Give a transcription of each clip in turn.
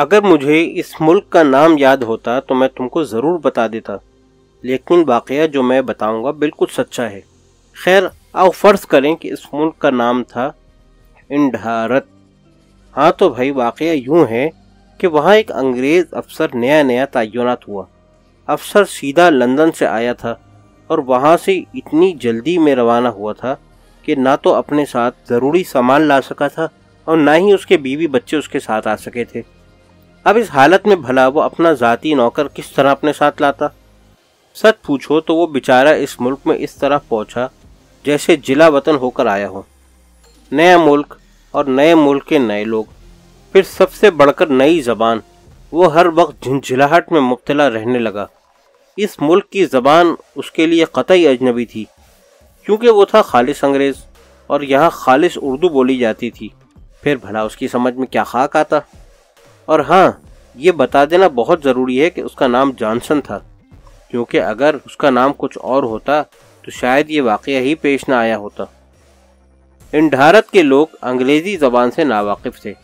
अगर मुझे इस मुल्क का नाम याद होता तो मैं तुमको ज़रूर बता देता लेकिन वाकया जो मैं बताऊंगा बिल्कुल सच्चा है खैर आओ फ़र्ज़ करें कि इस मुल्क का नाम था इंडारत हाँ तो भाई वाक़ यूँ है कि वहाँ एक अंग्रेज़ अफसर नया नया तयनत हुआ अफसर सीधा लंदन से आया था और वहाँ से इतनी जल्दी में रवाना हुआ था कि ना तो अपने साथ ज़रूरी सामान ला सका था और ना ही उसके बीवी बच्चे उसके साथ आ सके थे अब इस हालत में भला वो अपना जाति नौकर किस तरह अपने साथ लाता सच पूछो तो वो बेचारा इस मुल्क में इस तरह पहुंचा जैसे जिला वतन होकर आया हो नया मुल्क और नए मुल्क के नए लोग फिर सबसे बढ़कर नई जबान वो हर वक्त झुंझुलाहट में मुबतला रहने लगा इस मुल्क की जबान उसके लिए कतई अजनबी थी क्योंकि वो था खालिश अंग्रेज़ और यहाँ खालिश उर्दू बोली जाती थी फिर भला उसकी समझ में क्या खाक आता और हाँ ये बता देना बहुत ज़रूरी है कि उसका नाम जॉनसन था क्योंकि अगर उसका नाम कुछ और होता तो शायद ये वाक़ ही पेश ना आया होता इन भारत के लोग अंग्रेज़ी ज़बान से नावाकिफ थे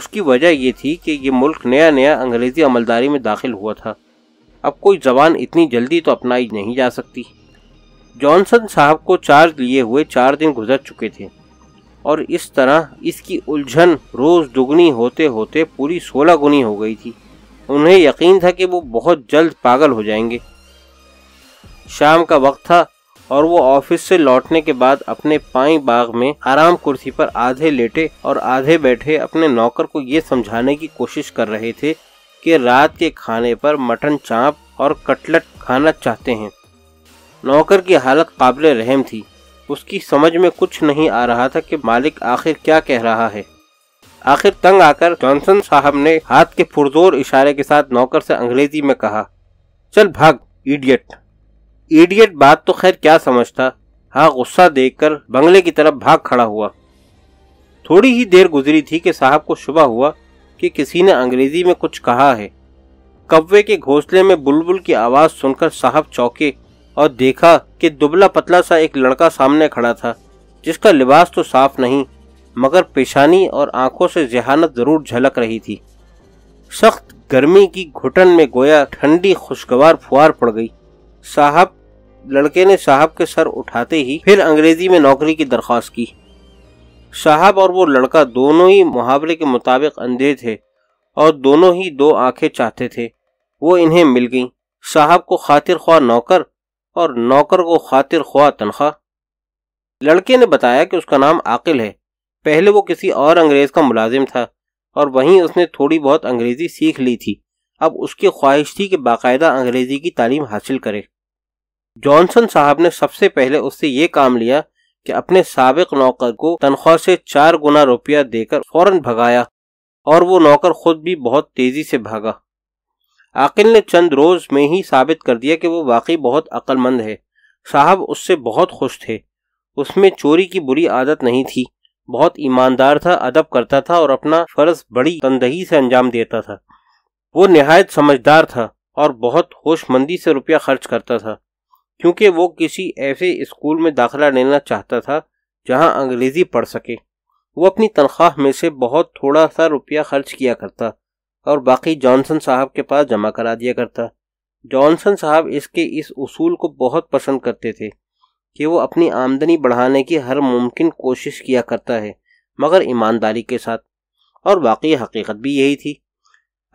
उसकी वजह ये थी कि ये मुल्क नया नया अंग्रेज़ी अमलदारी में दाखिल हुआ था अब कोई ज़बान इतनी जल्दी तो अपनाई नहीं जा सकती जॉनसन साहब को चार्ज लिए हुए चार दिन गुजर चुके थे और इस तरह इसकी उलझन रोज़ दुगनी होते होते पूरी सोलह गुनी हो गई थी उन्हें यकीन था कि वो बहुत जल्द पागल हो जाएंगे शाम का वक्त था और वो ऑफिस से लौटने के बाद अपने पाई बाग में आराम कुर्सी पर आधे लेटे और आधे बैठे अपने नौकर को ये समझाने की कोशिश कर रहे थे कि रात के खाने पर मटन चाँप और कटलट खाना चाहते हैं नौकर की हालत काबिल रहम थी उसकी समझ में कुछ नहीं आ रहा था कि मालिक आखिर क्या कह रहा है आखिर तंग आकर जॉनसन साहब ने हाथ के पुरजोर इशारे के साथ नौकर से अंग्रेजी में कहा चल भाग इडियट इडियट बात तो खैर क्या समझता हाँ गुस्सा देखकर बंगले की तरफ भाग खड़ा हुआ थोड़ी ही देर गुजरी थी कि साहब को शुबा हुआ कि किसी ने अंग्रेजी में कुछ कहा है कव्वे के घोंसले में बुलबुल की आवाज सुनकर साहब चौके और देखा कि दुबला पतला सा एक लड़का सामने खड़ा था जिसका लिबास तो साफ नहीं मगर पेशानी और आंखों से जहानत जरूर झलक रही थी सख्त गर्मी की घुटन में गोया ठंडी खुशगवार फुहार पड़ गई साहब लड़के ने साहब के सर उठाते ही फिर अंग्रेजी में नौकरी की दरख्वास्त की साहब और वो लड़का दोनों ही मुहावरे के मुताबिक अंधे थे और दोनों ही दो आंखें चाहते थे वो इन्हें मिल गईं साहब को खातिर ख्वा नौकर और नौकर को खातिर ख्वा तनख्वाह लड़के ने बताया कि उसका नाम आकिल है पहले वो किसी और अंग्रेज़ का मुलाजिम था और वहीं उसने थोड़ी बहुत अंग्रेज़ी सीख ली थी अब उसकी ख्वाहिश थी कि बाकायदा अंग्रेज़ी की तालीम हासिल करे जॉनसन साहब ने सबसे पहले उससे ये काम लिया कि अपने सबक नौकर को तनख्वाह से चार गुना रुपया देकर फौरन भगाया और वो नौकर खुद भी बहुत तेज़ी से भागा आकिल ने चंद रोज में ही साबित कर दिया कि वो वाकई बहुत अक्लमंद है साहब उससे बहुत खुश थे उसमें चोरी की बुरी आदत नहीं थी बहुत ईमानदार था अदब करता था और अपना फर्ज बड़ी तंदही से अंजाम देता था वो नहायत समझदार था और बहुत होशमंदी से रुपया खर्च करता था क्योंकि वो किसी ऐसे स्कूल में दाखिला लेना चाहता था जहां अंग्रेज़ी पढ़ सके वो अपनी तनख्वाह में से बहुत थोड़ा सा रुपया खर्च किया करता और बाकी जॉनसन साहब के पास जमा करा दिया करता जॉनसन साहब इसके इस उसूल को बहुत पसंद करते थे कि वो अपनी आमदनी बढ़ाने की हर मुमकिन कोशिश किया करता है मगर ईमानदारी के साथ और बाकी हकीकत भी यही थी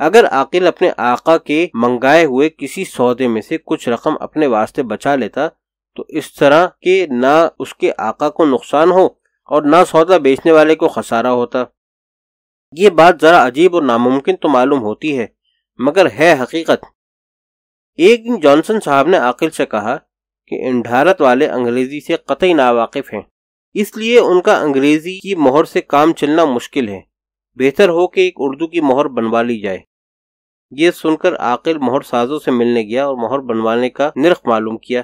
अगर आकिल अपने आका के मंगाए हुए किसी सौदे में से कुछ रकम अपने वास्ते बचा लेता तो इस तरह के ना उसके आका को नुकसान हो और ना सौदा बेचने वाले को खसारा होता ये बात जरा अजीब और नामुमकिन तो मालूम होती है मगर है हकीकत एक दिन जॉनसन साहब ने आकिल से कहा कि इंढारत वाले अंग्रेजी से कतई नावाकिफ हैं इसलिए उनका अंग्रेजी की मोहर से काम चलना मुश्किल है बेहतर हो कि एक उर्दू की मोहर बनवा ली जाए ये सुनकर आकिल मोहर साजों से मिलने गया और मोहर बनवाने का निर्ख मालूम किया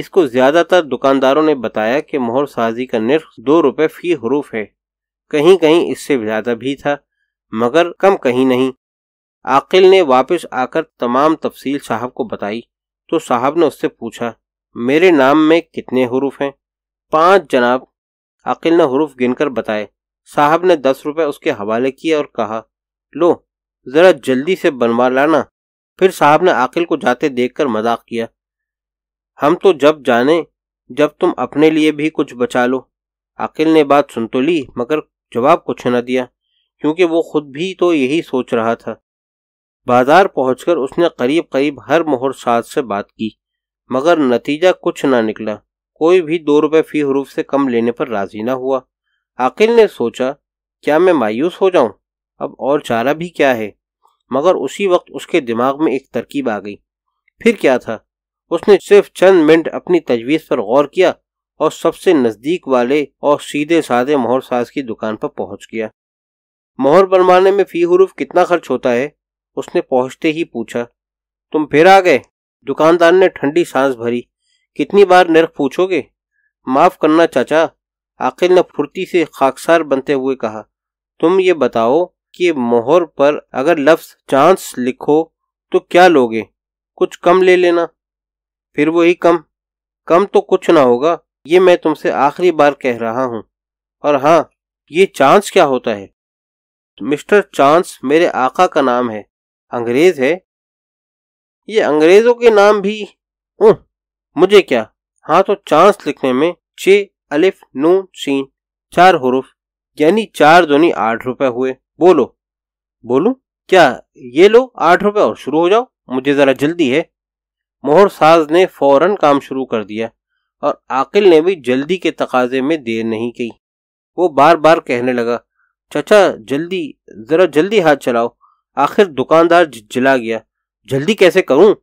इसको ज्यादातर दुकानदारों ने बताया कि मोहर साजी का निर्ख दो रुपये फी हरूफ है कहीं कहीं इससे ज़्यादा भी था मगर कम कहीं नहीं आकिल ने वापस आकर तमाम तफसील साहब को बताई तो साहब ने उससे पूछा मेरे नाम में कितने हरूफ हैं पांच जनाब आकिल ने हरूफ गिनकर बताए साहब ने दस रुपये उसके हवाले किए और कहा लो ज़रा जल्दी से बनवा लाना फिर साहब ने आकिल को जाते देखकर मजाक किया हम तो जब जाने जब तुम अपने लिए भी कुछ बचा लो आकिल ने बात सुन तो ली मगर जवाब कुछ न दिया क्योंकि वो खुद भी तो यही सोच रहा था बाजार पहुंचकर उसने करीब करीब हर मोहर साज से बात की मगर नतीजा कुछ ना निकला कोई भी दो रुपये फी हरूफ से कम लेने पर राजी ना हुआ आकिल ने सोचा क्या मैं मायूस हो जाऊं अब और चारा भी क्या है मगर उसी वक्त उसके दिमाग में एक तरकीब आ गई फिर क्या था उसने सिर्फ चंद मिनट अपनी तजवीज़ पर गौर किया और सबसे नजदीक वाले और सीधे साधे मोहर साज की दुकान पर पहुंच गया मोहर बनवाने में फी हरूफ कितना खर्च होता है उसने पहुंचते ही पूछा तुम फिर आ गए दुकानदार ने ठंडी सांस भरी कितनी बार नर्क पूछोगे माफ करना चाचा आकिल ने फुर्ती से खाकसार बनते हुए कहा तुम ये बताओ कि मोहर पर अगर लफ्ज चांस लिखो तो क्या लोगे कुछ कम ले लेना फिर वही कम कम तो कुछ ना होगा ये मैं तुमसे आखिरी बार कह रहा हूं और हाँ ये चांस क्या होता है मिस्टर चांस मेरे आका का नाम है अंग्रेज है ये अंग्रेजों के नाम भी उह मुझे क्या हाँ तो चांस लिखने में छे अलिफ नू शीन चार हरूफ यानी चार दोनी आठ रुपए हुए बोलो बोलू क्या ये लो आठ रुपए और शुरू हो जाओ मुझे जरा जल्दी है मोहर साज ने फौरन काम शुरू कर दिया और आकिल ने भी जल्दी के तकाजे में देर नहीं की वो बार बार कहने लगा चाचा जल्दी ज़रा जल्दी हाथ चलाओ आखिर दुकानदार जला गया जल्दी कैसे करूं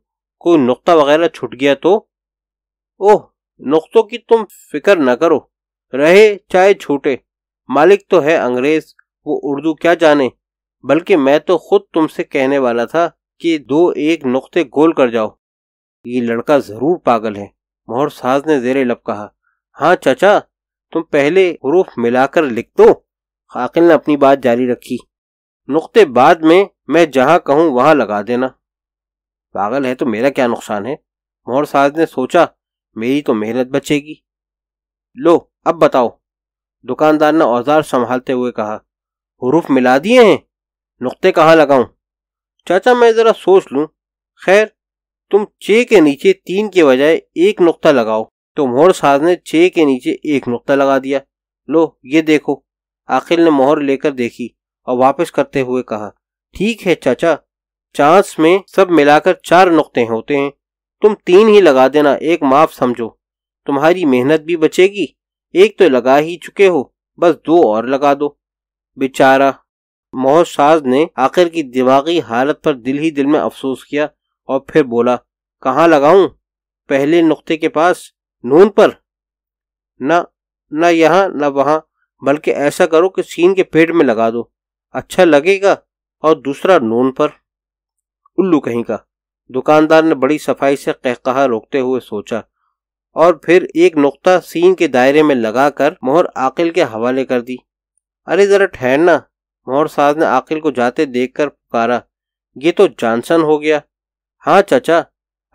कोई नुक्ता वगैरह छूट गया तो ओह नुक्तों की तुम फिक्र न करो रहे चाहे छूटे मालिक तो है अंग्रेज वो उर्दू क्या जाने बल्कि मैं तो खुद तुमसे कहने वाला था कि दो एक नुक्ते गोल कर जाओ ये लड़का ज़रूर पागल है मोहर साज ने जेरे लब कहा हाँ चाचा तुम पहले हरूफ मिलाकर लिख दो आकिल ने अपनी बात जारी रखी नुकते बाद में मैं जहाँ कहूं वहां लगा देना पागल है तो मेरा क्या नुकसान है मोहर साज ने सोचा मेरी तो मेहनत बचेगी लो अब बताओ दुकानदार ने औजार संभालते हुए कहा हरूफ मिला दिए हैं नुकते कहाँ लगाऊं चाचा मैं ज़रा सोच लूं खैर तुम छे के नीचे तीन के बजाय एक नुक्ता लगाओ तो मोहर साज ने छे के नीचे एक नुक्ता लगा दिया लो ये देखो आखिर ने मोहर लेकर देखी और वापस करते हुए कहा ठीक है चाचा चांस में सब मिलाकर चार नुक्ते होते हैं तुम तीन ही लगा देना एक माफ समझो तुम्हारी मेहनत भी बचेगी एक तो लगा ही चुके हो बस दो और लगा दो बेचारा मोहर साज ने आखिर की दिमागी हालत पर दिल ही दिल में अफसोस किया और फिर बोला कहाँ लगाऊं पहले नुक्ते के पास नून पर न न यहाँ न वहाँ बल्कि ऐसा करो कि सीन के पेट में लगा दो अच्छा लगेगा और दूसरा नून पर उल्लू कहीं का दुकानदार ने बड़ी सफाई से कहकहा रोकते हुए सोचा और फिर एक नुक्ता सीन के दायरे में लगाकर मोहर आकिल के हवाले कर दी अरे ज़रा ठहरना मोहर साज ने आकिल को जाते देखकर पुकारा ये तो जानसन हो गया हाँ चाचा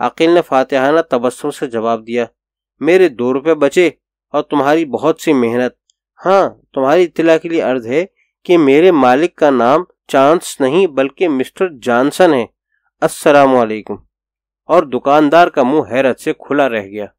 अकील ने फातिहाना तबस्सुम से जवाब दिया मेरे दो रुपये बचे और तुम्हारी बहुत सी मेहनत हाँ तुम्हारी इतला के लिए अर्ज है कि मेरे मालिक का नाम चांस नहीं बल्कि मिस्टर जॉनसन है अस्सलाम वालेकुम और दुकानदार का मुंह हैरत से खुला रह गया